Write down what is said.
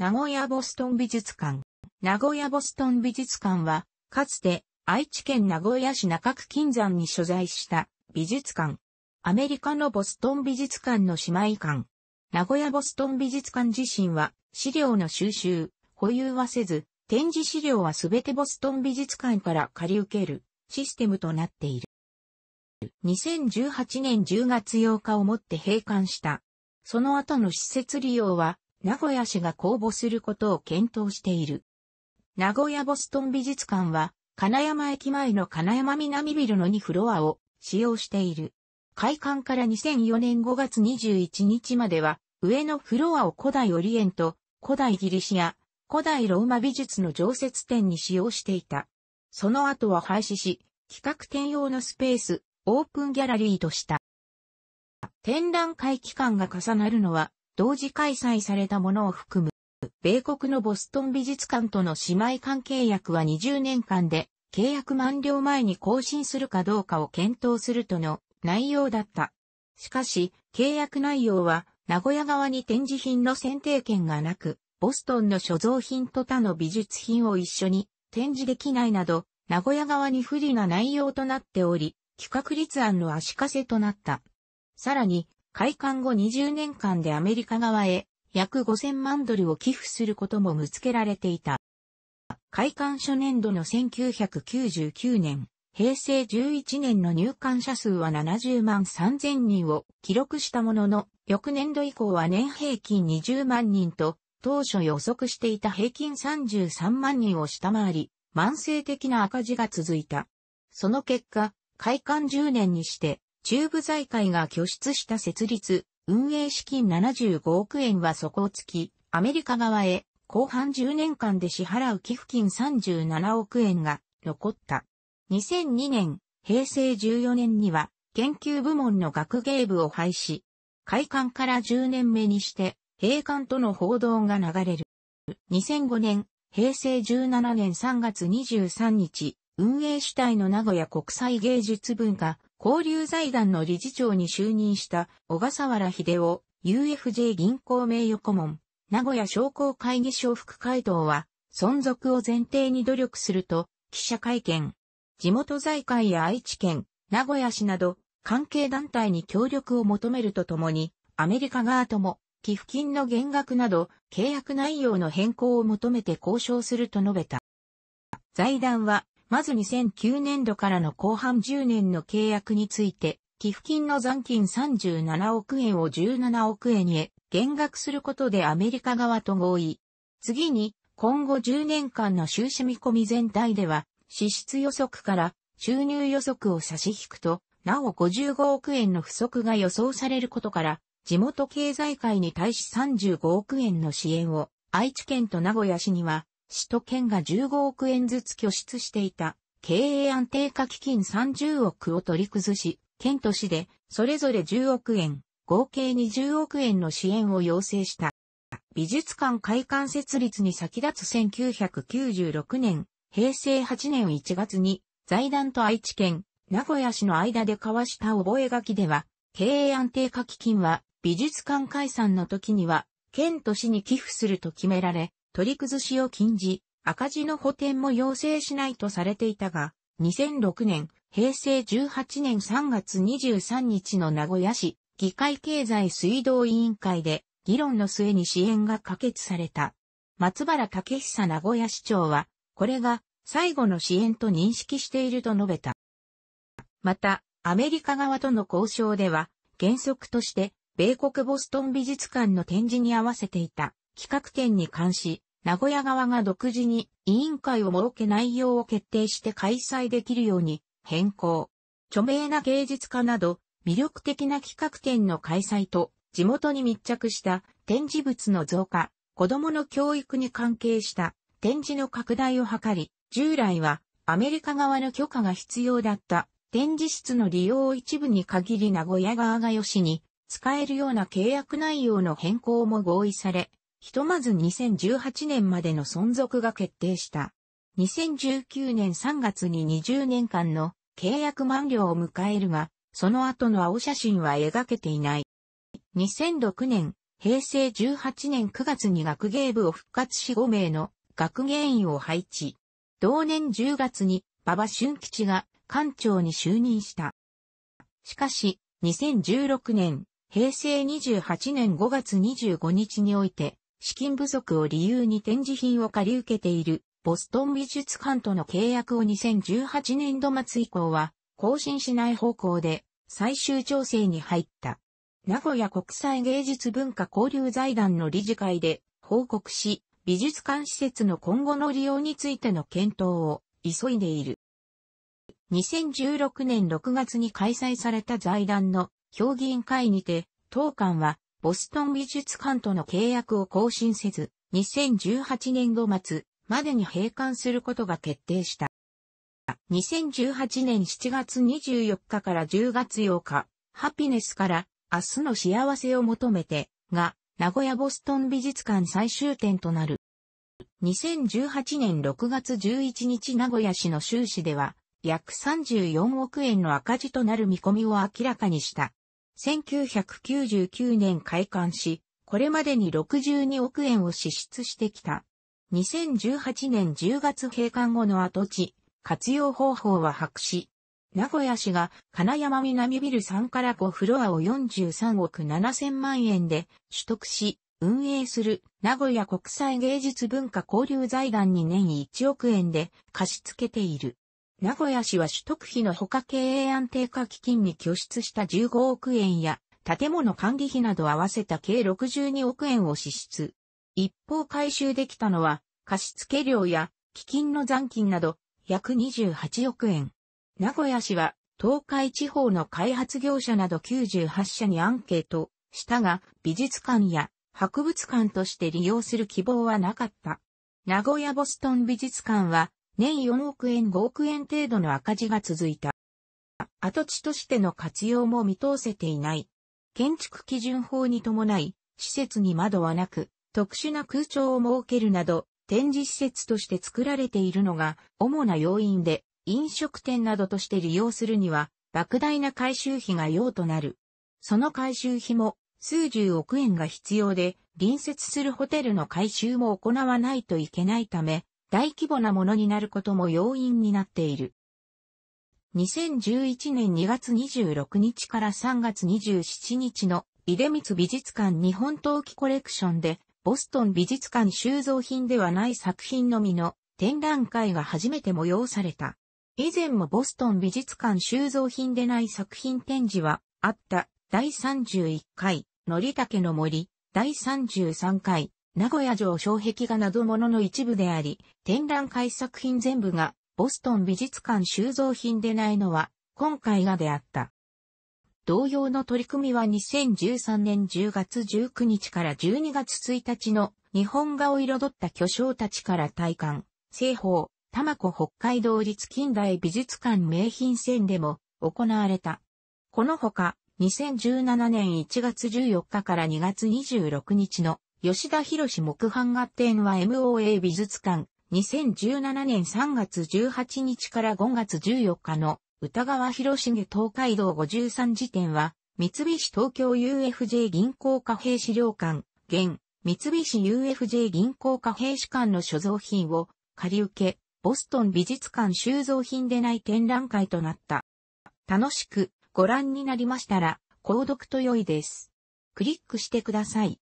名古屋ボストン美術館。名古屋ボストン美術館は、かつて愛知県名古屋市中区金山に所在した美術館。アメリカのボストン美術館の姉妹館。名古屋ボストン美術館自身は資料の収集、保有はせず、展示資料はすべてボストン美術館から借り受けるシステムとなっている。2018年10月8日をもって閉館した。その後の施設利用は名古屋市が公募することを検討している。名古屋ボストン美術館は、金山駅前の金山南ビルの2フロアを使用している。開館から2004年5月21日までは、上のフロアを古代オリエント、古代ギリシア、古代ローマ美術の常設展に使用していた。その後は廃止し、企画展用のスペース、オープンギャラリーとした。展覧会期間が重なるのは同時開催されたものを含む、米国のボストン美術館との姉妹館契約は20年間で、契約満了前に更新するかどうかを検討するとの内容だった。しかし、契約内容は、名古屋側に展示品の選定権がなく、ボストンの所蔵品と他の美術品を一緒に展示できないなど、名古屋側に不利な内容となっており、企画立案の足かせとなった。さらに、開館後20年間でアメリカ側へ約5000万ドルを寄付することも見つけられていた。開館初年度の1999年、平成11年の入館者数は70万3000人を記録したものの、翌年度以降は年平均20万人と、当初予測していた平均33万人を下回り、慢性的な赤字が続いた。その結果、開館10年にして中部財界が拠出した設立、運営資金75億円は底をつき、アメリカ側へ後半10年間で支払う寄付金37億円が残った。2002年、平成14年には研究部門の学芸部を廃止。開館から10年目にして、閉館との報道が流れる。2005年、平成17年3月23日、運営主体の名古屋国際芸術文化交流財団の理事長に就任した小笠原秀夫 UFJ 銀行名誉顧問、名古屋商工会議所副会頭は、存続を前提に努力すると、記者会見。地元財界や愛知県、名古屋市など、関係団体に協力を求めるとともに、アメリカ側とも、寄付金の減額など、契約内容の変更を求めて交渉すると述べた。財団は、まず2009年度からの後半10年の契約について、寄付金の残金37億円を17億円へ減額することでアメリカ側と合意。次に、今後10年間の収支見込み全体では、支出予測から収入予測を差し引くと、なお55億円の不足が予想されることから、地元経済界に対し35億円の支援を、愛知県と名古屋市には市と県が15億円ずつ拠出していた経営安定化基金30億を取り崩し、県と市でそれぞれ10億円、合計20億円の支援を要請した。美術館開館設立に先立つ1996年、平成8年1月に財団と愛知県、名古屋市の間で交わした覚書では、経営安定化基金は美術館解散の時には、県と市に寄付すると決められ、取り崩しを禁じ、赤字の補填も要請しないとされていたが、2006年、平成18年3月23日の名古屋市議会経済水道委員会で議論の末に支援が可決された。松原武久名古屋市長は、これが最後の支援と認識していると述べた。また、アメリカ側との交渉では、原則として、米国ボストン美術館の展示に合わせていた企画展に関し、名古屋側が独自に委員会を設け内容を決定して開催できるように変更。著名な芸術家など魅力的な企画展の開催と地元に密着した展示物の増加、子供の教育に関係した展示の拡大を図り、従来はアメリカ側の許可が必要だった展示室の利用を一部に限り名古屋側がよしに使えるような契約内容の変更も合意され、ひとまず2018年までの存続が決定した。2019年3月に20年間の契約満了を迎えるが、その後の青写真は描けていない。2006年、平成18年9月に学芸部を復活し5名の学芸員を配置。同年10月に馬場俊吉が館長に就任した。しかし、2016年、平成28年5月25日において、資金不足を理由に展示品を借り受けているボストン美術館との契約を2018年度末以降は更新しない方向で最終調整に入った。名古屋国際芸術文化交流財団の理事会で報告し、美術館施設の今後の利用についての検討を急いでいる。2016年6月に開催された財団の評議員会にて、当館はボストン美術館との契約を更新せず、2018年5月までに閉館することが決定した。2018年7月24日から10月8日、ハピネスから明日の幸せを求めてが名古屋ボストン美術館最終展となる。2018年6月11日名古屋市の収支では約34億円の赤字となる見込みを明らかにした。1999年開館し、これまでに62億円を支出してきた。2018年10月閉館後の跡地、活用方法は白紙。名古屋市が金山南ビル3から5フロアを43億7000万円で取得し、運営する名古屋国際芸術文化交流財団に年1億円で貸し付けている。名古屋市は取得費の他経営安定化基金に拠出した15億円や、建物管理費など合わせた計62億円を支出。一方回収できたのは、貸付料や基金の残金など、約28億円。名古屋市は、東海地方の開発業者など98社にアンケートしたが、美術館や博物館として利用する希望はなかった。名古屋ボストン美術館は、年4億円5億円程度の赤字が続いた。跡地としての活用も見通せていない。建築基準法に伴い、施設に窓はなく、特殊な空調を設けるなど、展示施設として作られているのが主な要因で、飲食店などとして利用するには、莫大な改修費が用となる。その改修費も数十億円が必要で、隣接するホテルの改修も行わないといけないため、大規模なものになることも要因になっている。2011年2月26日から3月27日の出光美術館日本陶器コレクションで、ボストン美術館収蔵品ではない作品のみの展覧会が初めて催された。以前もボストン美術館収蔵品でない作品展示はあった第31回、のりたけの森、第33回、名古屋城障壁画などものの一部であり、展覧会作品全部がボストン美術館収蔵品でないのは今回がであった。同様の取り組みは2013年10月19日から12月1日の日本画を彩った巨匠たちから体感、西方、玉子北海道立近代美術館名品戦でも行われた。このほか、2017年1月14日から2月26日の吉田博士木版画展は MOA 美術館、2017年3月18日から5月14日の歌川広重東海道53時点は、三菱東京 UFJ 銀行貨幣資料館、現、三菱 UFJ 銀行貨幣資館の所蔵品を借り受け、ボストン美術館収蔵品でない展覧会となった。楽しくご覧になりましたら、購読と良いです。クリックしてください。